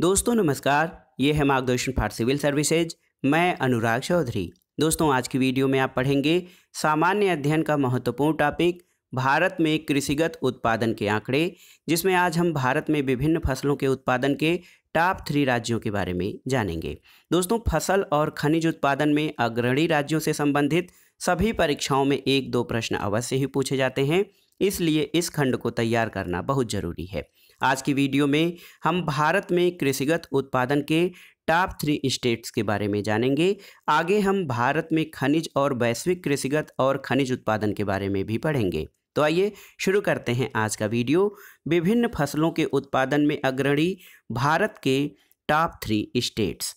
दोस्तों नमस्कार ये है मार्गदर्शन फॉर सिविल सर्विसेज मैं अनुराग चौधरी दोस्तों आज की वीडियो में आप पढ़ेंगे सामान्य अध्ययन का महत्वपूर्ण टॉपिक भारत में कृषिगत उत्पादन के आंकड़े जिसमें आज हम भारत में विभिन्न फसलों के उत्पादन के टॉप थ्री राज्यों के बारे में जानेंगे दोस्तों फसल और खनिज उत्पादन में अग्रणी राज्यों से संबंधित सभी परीक्षाओं में एक दो प्रश्न अवश्य ही पूछे जाते हैं इसलिए इस खंड को तैयार करना बहुत जरूरी है आज की वीडियो में हम भारत में कृषिगत उत्पादन के टॉप थ्री स्टेट्स के बारे में जानेंगे आगे हम भारत में खनिज और वैश्विक कृषिगत और खनिज उत्पादन के बारे में भी पढ़ेंगे तो आइए शुरू करते हैं आज का वीडियो विभिन्न फसलों के उत्पादन में अग्रणी भारत के टॉप थ्री स्टेट्स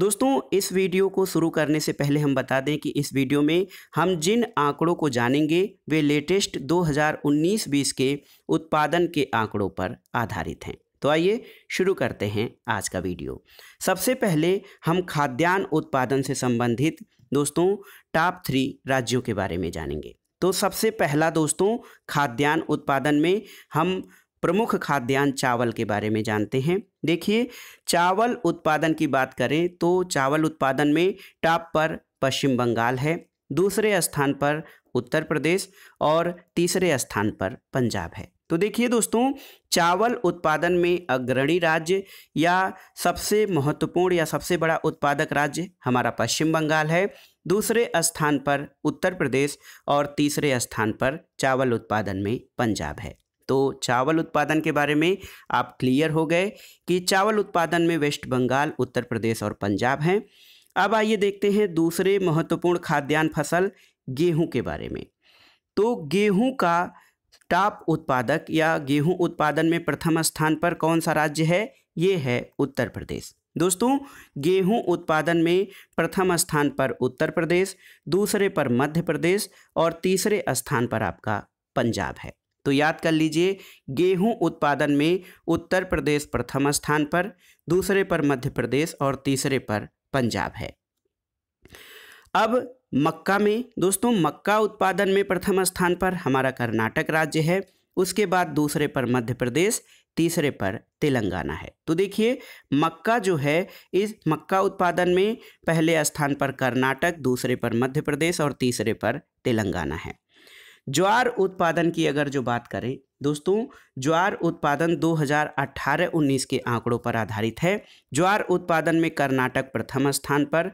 दोस्तों इस वीडियो को शुरू करने से पहले हम बता दें कि इस वीडियो में हम जिन आंकड़ों को जानेंगे वे लेटेस्ट 2019-20 के उत्पादन के आंकड़ों पर आधारित हैं तो आइए शुरू करते हैं आज का वीडियो सबसे पहले हम खाद्यान्न उत्पादन से संबंधित दोस्तों टॉप थ्री राज्यों के बारे में जानेंगे तो सबसे पहला दोस्तों खाद्यान्न उत्पादन में हम प्रमुख खाद्यान्न चावल के बारे में जानते हैं देखिए चावल उत्पादन की बात करें तो चावल उत्पादन में टॉप पर पश्चिम बंगाल है दूसरे स्थान पर उत्तर प्रदेश और तीसरे स्थान पर पंजाब है तो देखिए दोस्तों चावल उत्पादन में अग्रणी राज्य या सबसे महत्वपूर्ण या सबसे बड़ा उत्पादक राज्य हमारा पश्चिम बंगाल है दूसरे स्थान पर उत्तर प्रदेश और तीसरे स्थान पर चावल उत्पादन में पंजाब है तो चावल उत्पादन के बारे में आप क्लियर हो गए कि चावल उत्पादन में वेस्ट बंगाल उत्तर प्रदेश और पंजाब हैं अब आइए देखते हैं दूसरे महत्वपूर्ण खाद्यान्न फसल गेहूं के बारे में तो गेहूं का टॉप उत्पादक या गेहूं उत्पादन में प्रथम स्थान पर कौन सा राज्य है ये है उत्तर प्रदेश दोस्तों गेहूं उत्पादन में प्रथम स्थान पर उत्तर प्रदेश दूसरे पर मध्य प्रदेश और तीसरे स्थान पर आपका पंजाब है तो याद कर लीजिए गेहूं उत्पादन में उत्तर प्रदेश प्रथम स्थान पर दूसरे पर मध्य प्रदेश और तीसरे पर पंजाब है अब मक्का में दोस्तों मक्का उत्पादन में प्रथम स्थान पर हमारा कर्नाटक राज्य है उसके बाद दूसरे पर मध्य प्रदेश तीसरे पर तेलंगाना है तो देखिए मक्का जो है इस मक्का उत्पादन में पहले स्थान पर कर्नाटक दूसरे पर मध्य प्रदेश और तीसरे पर तेलंगाना है ज्वार उत्पादन की अगर जो बात करें दोस्तों ज्वार उत्पादन 2018-19 के आंकड़ों पर आधारित है ज्वार उत्पादन में कर्नाटक प्रथम स्थान पर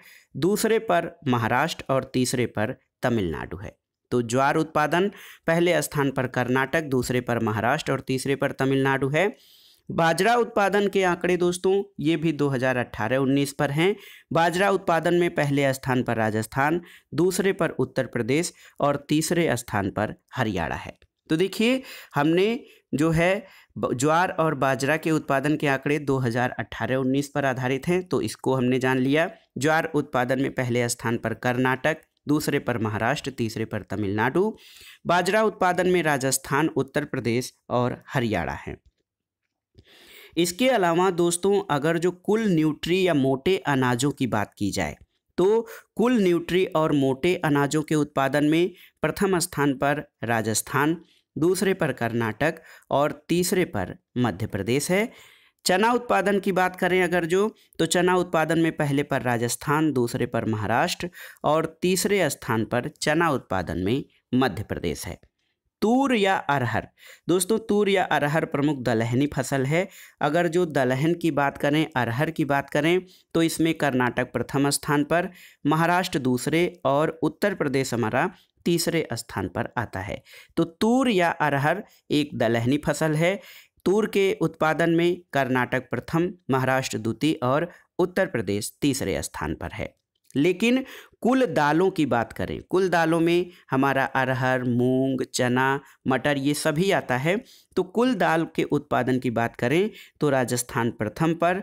दूसरे पर महाराष्ट्र और तीसरे पर तमिलनाडु है तो ज्वार उत्पादन पहले स्थान पर कर्नाटक दूसरे पर महाराष्ट्र और तीसरे पर तमिलनाडु है बाजरा उत्पादन के आंकड़े दोस्तों ये भी 2018-19 पर हैं बाजरा उत्पादन में पहले स्थान पर राजस्थान दूसरे पर उत्तर प्रदेश और तीसरे स्थान पर हरियाणा है तो देखिए हमने जो है ज्वार और बाजरा के उत्पादन के आंकड़े 2018-19 पर आधारित हैं तो इसको हमने जान लिया ज्वार उत्पादन में पहले स्थान पर कर्नाटक दूसरे पर महाराष्ट्र तीसरे पर तमिलनाडु बाजरा उत्पादन में राजस्थान उत्तर प्रदेश और हरियाणा हैं इसके अलावा दोस्तों अगर जो कुल न्यूट्री या मोटे अनाजों की बात की जाए तो कुल न्यूट्री और मोटे अनाजों के उत्पादन में प्रथम स्थान पर राजस्थान दूसरे पर कर्नाटक और तीसरे पर मध्य प्रदेश है चना उत्पादन की बात करें अगर जो तो चना उत्पादन में पहले पर राजस्थान दूसरे पर महाराष्ट्र और तीसरे स्थान पर चना उत्पादन में मध्य प्रदेश है तूर या अरहर दोस्तों तूर या अरहर प्रमुख दलहनी फसल है अगर जो दलहन की बात करें अरहर की बात करें तो इसमें कर्नाटक प्रथम स्थान पर महाराष्ट्र दूसरे और उत्तर प्रदेश हमारा तीसरे स्थान पर आता है तो तूर या अरहर एक दलहनी फसल है तूर के उत्पादन में कर्नाटक प्रथम महाराष्ट्र द्वितीय और उत्तर प्रदेश तीसरे स्थान पर है लेकिन कुल दालों की बात करें कुल दालों में हमारा अरहर मूंग चना मटर ये सभी आता है तो कुल दाल के उत्पादन की बात करें तो राजस्थान प्रथम पर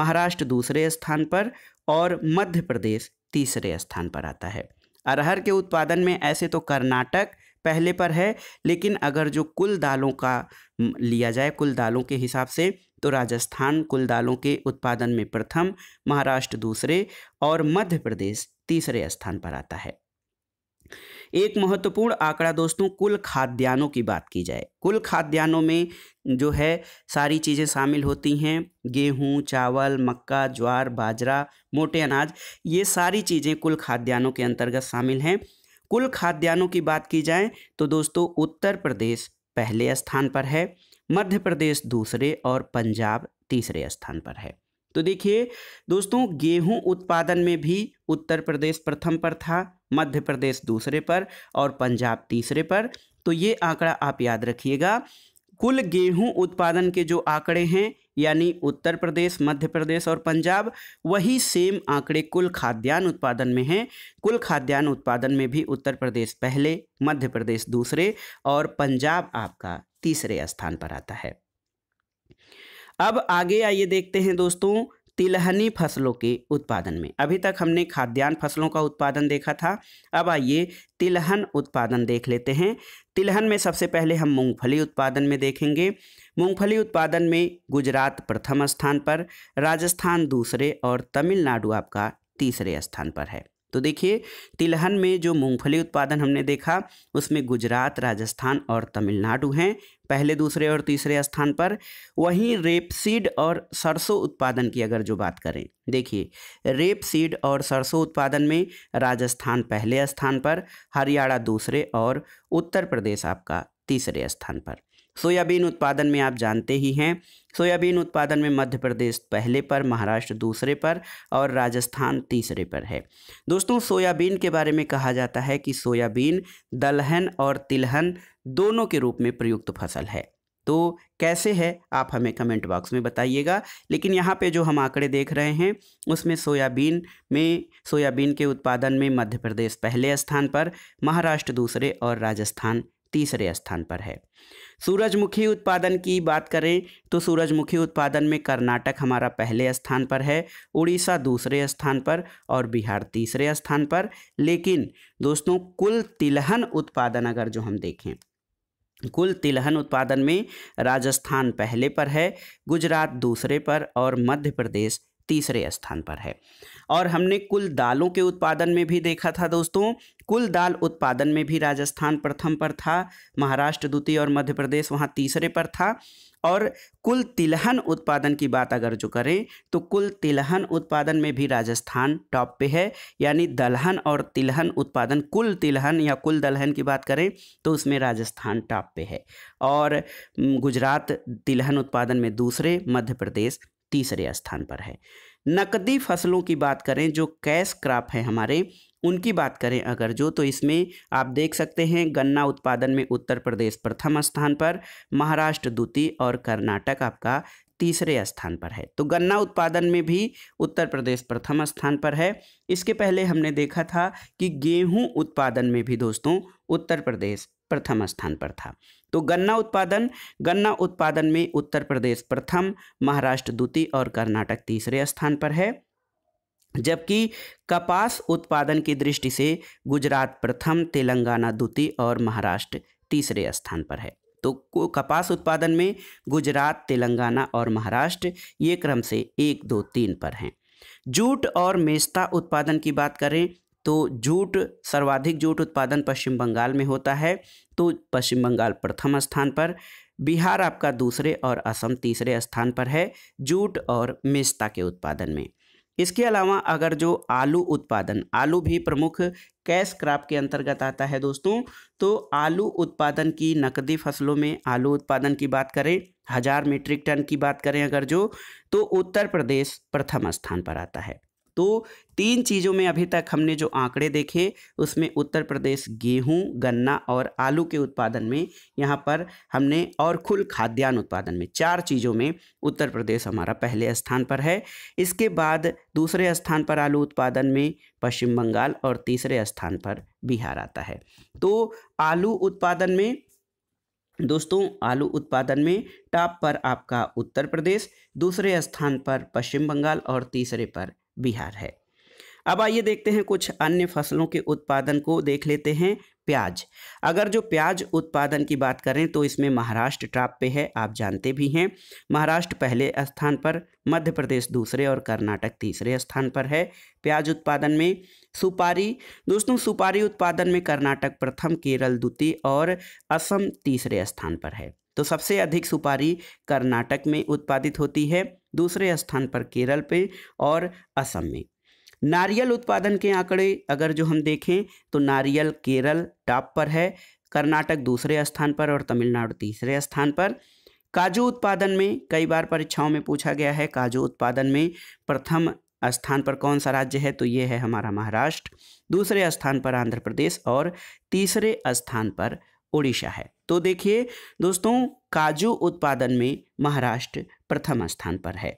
महाराष्ट्र दूसरे स्थान पर और मध्य प्रदेश तीसरे स्थान पर आता है अरहर के उत्पादन में ऐसे तो कर्नाटक पहले पर है लेकिन अगर जो कुल दालों का लिया जाए कुल दालों के हिसाब से तो राजस्थान कुल दालों के उत्पादन में प्रथम महाराष्ट्र दूसरे और मध्य प्रदेश तीसरे स्थान पर आता है एक महत्वपूर्ण आंकड़ा दोस्तों कुल खाद्यान्नों की बात की जाए कुल खाद्यान्नों में जो है सारी चीज़ें शामिल होती हैं गेहूं चावल मक्का ज्वार बाजरा मोटे अनाज ये सारी चीज़ें कुल खाद्यान्नों के अंतर्गत शामिल हैं कुल खाद्यान्नों की बात की जाए तो दोस्तों उत्तर प्रदेश पहले स्थान पर है मध्य प्रदेश दूसरे और पंजाब तीसरे स्थान पर है तो देखिए दोस्तों गेहूं उत्पादन में भी उत्तर प्रदेश प्रथम पर था मध्य प्रदेश दूसरे पर और पंजाब तीसरे पर तो ये आंकड़ा आप याद रखिएगा कुल गेहूं उत्पादन के जो आंकड़े हैं यानी उत्तर प्रदेश मध्य प्रदेश और पंजाब वही सेम आंकड़े कुल खाद्यान्न उत्पादन में हैं कुल खाद्यान्न उत्पादन में भी उत्तर प्रदेश पहले मध्य प्रदेश दूसरे और पंजाब आपका तीसरे स्थान पर आता है अब आगे आइए देखते हैं दोस्तों तिलहनी फसलों के उत्पादन में अभी तक हमने खाद्यान्न फसलों का उत्पादन देखा था अब आइए तिलहन उत्पादन देख लेते हैं तिलहन में सबसे पहले हम मूंगफली उत्पादन में देखेंगे मूंगफली उत्पादन में गुजरात प्रथम स्थान पर राजस्थान दूसरे और तमिलनाडु आपका तीसरे स्थान पर है तो देखिए तिलहन में जो मूंगफली उत्पादन हमने देखा उसमें गुजरात राजस्थान और तमिलनाडु हैं पहले दूसरे और तीसरे स्थान पर वहीं रेपसीड और सरसों उत्पादन की अगर जो बात करें देखिए रेपसीड और सरसों उत्पादन में राजस्थान पहले स्थान पर हरियाणा दूसरे और उत्तर प्रदेश आपका तीसरे स्थान पर सोयाबीन उत्पादन में आप जानते ही हैं सोयाबीन उत्पादन में मध्य प्रदेश पहले पर महाराष्ट्र दूसरे पर और राजस्थान तीसरे पर है दोस्तों सोयाबीन के बारे में कहा जाता है कि सोयाबीन दलहन और तिलहन दोनों के रूप में प्रयुक्त फसल है तो कैसे है आप हमें कमेंट बॉक्स में बताइएगा लेकिन यहाँ पे जो हम आंकड़े देख रहे हैं उसमें सोयाबीन में सोयाबीन के उत्पादन में मध्य प्रदेश पहले स्थान पर महाराष्ट्र दूसरे और राजस्थान तीसरे स्थान पर है सूरजमुखी उत्पादन की बात करें तो सूरजमुखी उत्पादन में कर्नाटक हमारा पहले स्थान पर है उड़ीसा दूसरे स्थान पर और बिहार तीसरे स्थान पर लेकिन दोस्तों कुल तिलहन उत्पादन अगर जो हम देखें कुल तिलहन उत्पादन में राजस्थान पहले पर है गुजरात दूसरे पर और मध्य प्रदेश तीसरे स्थान पर है और हमने कुल दालों के उत्पादन में भी देखा था दोस्तों कुल दाल उत्पादन में भी राजस्थान प्रथम पर था महाराष्ट्र द्वितीय और मध्य प्रदेश वहाँ तीसरे पर था और कुल तिलहन उत्पादन की बात अगर जो करें तो कुल तिलहन उत्पादन में भी राजस्थान टॉप पे है यानी दलहन और तिलहन उत्पादन कुल तिलहन या कुल दलहन की बात करें तो उसमें राजस्थान टॉप पे है और गुजरात तिलहन उत्पादन में दूसरे मध्य प्रदेश तीसरे स्थान पर है नकदी फसलों की बात करें जो कैश क्रॉप है हमारे उनकी बात करें अगर जो तो इसमें आप देख सकते हैं गन्ना उत्पादन में उत्तर प्रदेश प्रथम स्थान पर महाराष्ट्र द्वितीय और कर्नाटक आपका तीसरे स्थान पर है तो गन्ना उत्पादन में भी उत्तर प्रदेश प्रथम स्थान पर है इसके पहले हमने देखा था कि गेहूं उत्पादन में भी दोस्तों उत्तर प्रदेश प्रथम स्थान पर था तो गन्ना उत्पादन गन्ना उत्पादन में उत्तर प्रदेश प्रथम महाराष्ट्र द्वितीय और कर्नाटक तीसरे स्थान पर है जबकि कपास उत्पादन की दृष्टि से गुजरात प्रथम तेलंगाना द्वितीय और महाराष्ट्र तीसरे स्थान पर है तो कपास उत्पादन में गुजरात तेलंगाना और महाराष्ट्र ये क्रम से एक दो तीन पर हैं जूट और मेस्ता उत्पादन की बात करें तो जूट सर्वाधिक जूट उत्पादन पश्चिम बंगाल में होता है तो पश्चिम बंगाल प्रथम स्थान पर बिहार आपका दूसरे और असम तीसरे स्थान पर है जूट और मेस्ता के उत्पादन में इसके अलावा अगर जो आलू उत्पादन आलू भी प्रमुख कैश क्रॉप के अंतर्गत आता है दोस्तों तो आलू उत्पादन की नकदी फसलों में आलू उत्पादन की बात करें हज़ार मीट्रिक टन की बात करें अगर जो तो उत्तर प्रदेश प्रथम स्थान पर आता है तो तीन चीज़ों में अभी तक हमने जो आंकड़े देखे उसमें उत्तर प्रदेश गेहूं गन्ना और आलू के उत्पादन में यहाँ पर हमने और कुल खाद्यान्न उत्पादन में चार चीज़ों में उत्तर प्रदेश हमारा पहले स्थान पर है इसके बाद दूसरे स्थान पर आलू उत्पादन में पश्चिम बंगाल और तीसरे स्थान पर बिहार आता है तो आलू उत्पादन में दोस्तों आलू उत्पादन में टॉप पर आपका उत्तर प्रदेश दूसरे स्थान पर पश्चिम बंगाल और तीसरे पर बिहार है अब आइए देखते हैं कुछ अन्य फसलों के उत्पादन को देख लेते हैं प्याज अगर जो प्याज उत्पादन की बात करें तो इसमें महाराष्ट्र टॉप पे है आप जानते भी हैं महाराष्ट्र पहले स्थान पर मध्य प्रदेश दूसरे और कर्नाटक तीसरे स्थान पर है प्याज उत्पादन में सुपारी दोस्तों सुपारी उत्पादन में कर्नाटक प्रथम केरल द्वितीय और असम तीसरे स्थान पर है तो सबसे अधिक सुपारी कर्नाटक में उत्पादित होती है दूसरे स्थान पर केरल पे और असम में नारियल उत्पादन के आंकड़े अगर जो हम देखें तो नारियल केरल टॉप पर है कर्नाटक दूसरे स्थान पर और तमिलनाडु तीसरे स्थान पर काजू उत्पादन में कई बार परीक्षाओं में पूछा गया है काजू उत्पादन में प्रथम स्थान पर कौन सा राज्य है तो ये है हमारा महाराष्ट्र दूसरे स्थान पर आंध्र प्रदेश और तीसरे स्थान पर उड़ीसा है तो देखिए दोस्तों काजू उत्पादन में महाराष्ट्र प्रथम स्थान पर है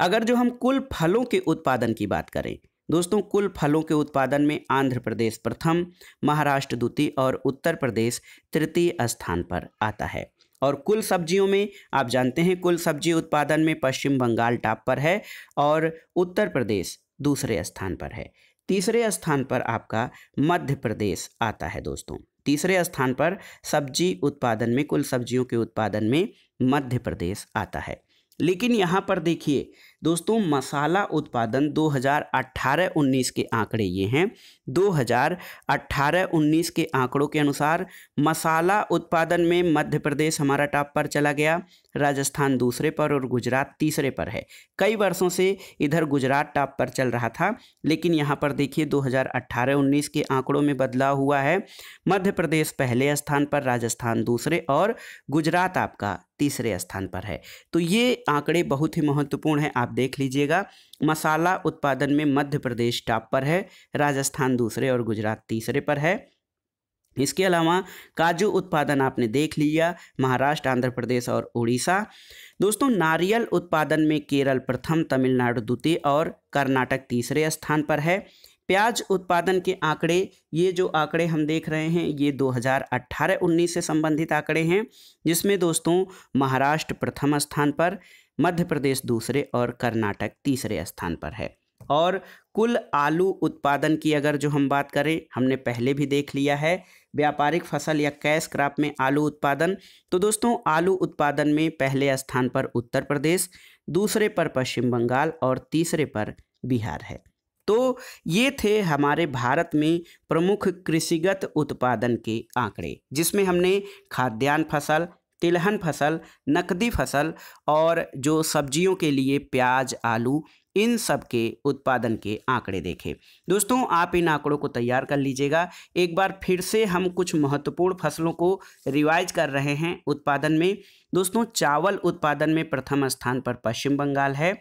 अगर जो हम कुल फलों के उत्पादन की बात करें दोस्तों कुल फलों के उत्पादन में आंध्र प्रदेश प्रथम महाराष्ट्र द्वितीय और उत्तर प्रदेश तृतीय स्थान पर आता है और कुल सब्जियों में आप जानते हैं कुल सब्जी उत्पादन में पश्चिम बंगाल टॉप पर है और उत्तर प्रदेश दूसरे स्थान पर है तीसरे स्थान पर आपका मध्य प्रदेश आता है दोस्तों तीसरे स्थान पर सब्जी उत्पादन में कुल सब्जियों के उत्पादन में मध्य प्रदेश आता है लेकिन यहाँ पर देखिए दोस्तों मसाला उत्पादन 2018-19 के आंकड़े ये हैं 2018-19 के आंकड़ों के अनुसार मसाला उत्पादन में मध्य प्रदेश हमारा टॉप पर चला गया राजस्थान दूसरे पर और गुजरात तीसरे पर है कई वर्षों से इधर गुजरात टॉप पर चल रहा था लेकिन यहाँ पर देखिए 2018-19 के आंकड़ों में बदलाव हुआ है मध्य प्रदेश पहले स्थान पर राजस्थान दूसरे और गुजरात आपका तीसरे स्थान पर है तो ये आंकड़े बहुत ही महत्वपूर्ण है आप देख लीजिएगा मसाला उत्पादन में मध्य प्रदेश टॉप पर है राजस्थान दूसरे और गुजरात तीसरे पर है इसके अलावा काजू उत्पादन आपने देख लिया महाराष्ट्र आंध्र प्रदेश और उड़ीसा दोस्तों नारियल उत्पादन में केरल प्रथम तमिलनाडु द्वितीय और कर्नाटक तीसरे स्थान पर है प्याज उत्पादन के आंकड़े ये जो आंकड़े हम देख रहे हैं ये 2018-19 से संबंधित आंकड़े हैं जिसमें दोस्तों महाराष्ट्र प्रथम स्थान पर मध्य प्रदेश दूसरे और कर्नाटक तीसरे स्थान पर है और कुल आलू उत्पादन की अगर जो हम बात करें हमने पहले भी देख लिया है व्यापारिक फसल या कैश क्रॉप में आलू उत्पादन तो दोस्तों आलू उत्पादन में पहले स्थान पर उत्तर प्रदेश दूसरे पर पश्चिम बंगाल और तीसरे पर बिहार है तो ये थे हमारे भारत में प्रमुख कृषिगत उत्पादन के आंकड़े जिसमें हमने खाद्यान्न फसल तिलहन फसल नकदी फसल और जो सब्जियों के लिए प्याज आलू इन सब के उत्पादन के आंकड़े देखें दोस्तों आप इन आंकड़ों को तैयार कर लीजिएगा एक बार फिर से हम कुछ महत्वपूर्ण फसलों को रिवाइज कर रहे हैं उत्पादन में दोस्तों चावल उत्पादन में प्रथम स्थान पर पश्चिम बंगाल है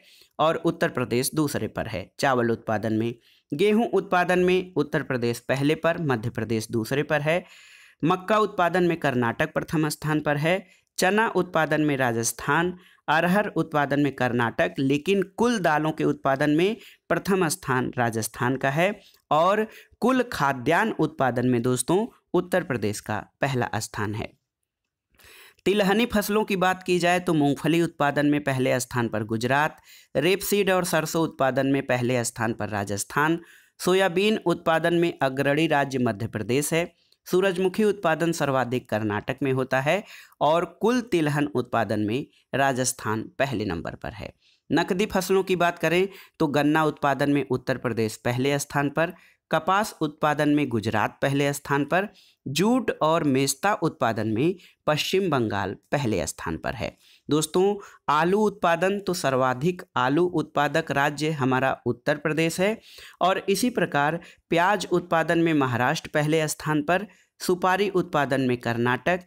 और उत्तर प्रदेश दूसरे पर है चावल उत्पादन में गेहूं उत्पादन में उत्तर प्रदेश पहले पर मध्य प्रदेश दूसरे पर है मक्का उत्पादन में कर्नाटक प्रथम स्थान पर है चना उत्पादन में राजस्थान अरहर उत्पादन में कर्नाटक लेकिन कुल दालों के उत्पादन में प्रथम स्थान राजस्थान का है और कुल खाद्यान्न उत्पादन में दोस्तों उत्तर प्रदेश का पहला स्थान है तिलहनी फसलों की बात की जाए तो मूंगफली उत्पादन में पहले स्थान पर गुजरात रेपसीड और सरसों उत्पादन में पहले स्थान पर राजस्थान सोयाबीन उत्पादन में अग्रणी राज्य मध्य प्रदेश है सूरजमुखी उत्पादन सर्वाधिक कर्नाटक में होता है और कुल तिलहन उत्पादन में राजस्थान पहले नंबर पर है नकदी फसलों की बात करें तो गन्ना उत्पादन में उत्तर प्रदेश पहले स्थान पर कपास उत्पादन में गुजरात पहले स्थान पर जूट और मेस्ता उत्पादन में पश्चिम बंगाल पहले स्थान पर है दोस्तों आलू उत्पादन तो सर्वाधिक आलू उत्पादक राज्य हमारा उत्तर प्रदेश है और इसी प्रकार प्याज उत्पादन में महाराष्ट्र पहले स्थान पर सुपारी उत्पादन में कर्नाटक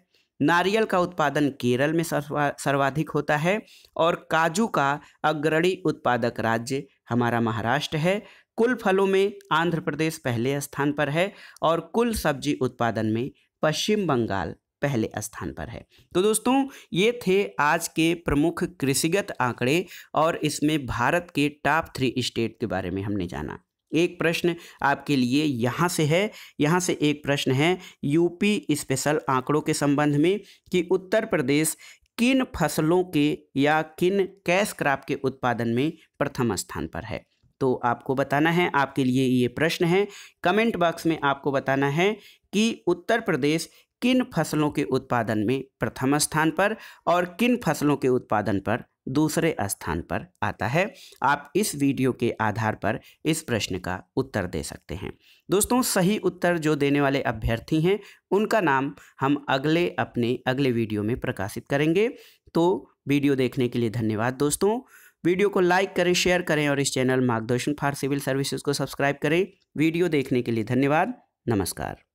नारियल का उत्पादन केरल में सर्वा, सर्वाधिक होता है और काजू का अग्रणी उत्पादक राज्य हमारा महाराष्ट्र है कुल फलों में आंध्र प्रदेश पहले स्थान पर है और कुल सब्जी उत्पादन में पश्चिम बंगाल पहले स्थान पर है तो दोस्तों ये थे आज के प्रमुख कृषिगत आंकड़े और इसमें भारत के टॉप थ्री स्टेट के बारे में हमने जाना एक प्रश्न आपके लिए यहाँ से है यहाँ से एक प्रश्न है यूपी स्पेशल आंकड़ों के संबंध में कि उत्तर प्रदेश किन फसलों के या किन कैश क्राप के उत्पादन में प्रथम स्थान पर है तो आपको बताना है आपके लिए ये प्रश्न है कमेंट बॉक्स में आपको बताना है कि उत्तर प्रदेश किन फसलों के उत्पादन में प्रथम स्थान पर और किन फसलों के उत्पादन पर दूसरे स्थान पर आता है आप इस वीडियो के आधार पर इस प्रश्न का उत्तर दे सकते हैं दोस्तों सही उत्तर जो देने वाले अभ्यर्थी हैं उनका नाम हम अगले अपने अगले वीडियो में प्रकाशित करेंगे तो वीडियो देखने के लिए धन्यवाद दोस्तों वीडियो को लाइक करें शेयर करें और इस channel Margdarshan for civil services को सब्सक्राइब करें वीडियो देखने के लिए धन्यवाद नमस्कार